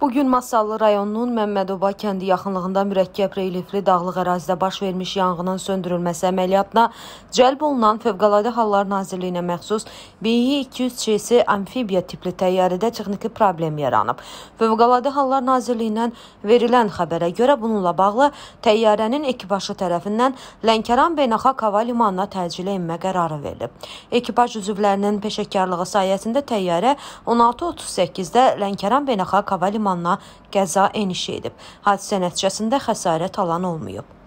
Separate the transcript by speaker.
Speaker 1: Bugün Masallı rayonunun Məmmədoba kəndi yaxınlığında mürəkkəb relifli dağlıq ərazidə baş vermiş yanğının söndürülməsi əməliyyatına cəlb olunan Fövqəladə Hallar Nazirliyinə məxsus Bİ-200C-si amfibiya tipli təyyarədə texniki problem yaranıb. Fövqəladə Hallar Nazirliyindən verilən xəbərə görə bununla bağlı təyyarənin ekipaşı tərəfindən Lənkəran Beynəlxalq Hava Limanına təcili enmə qərarı verilib. Ekipaj üzvlərinin peşəkarlığı sayəsində təyyarə 16.38-də Lənkəran Beynəlxalq Hava Limanına limanına qəza eniş edib. Hadisə nəticəsində xəsarət alan olmayıb.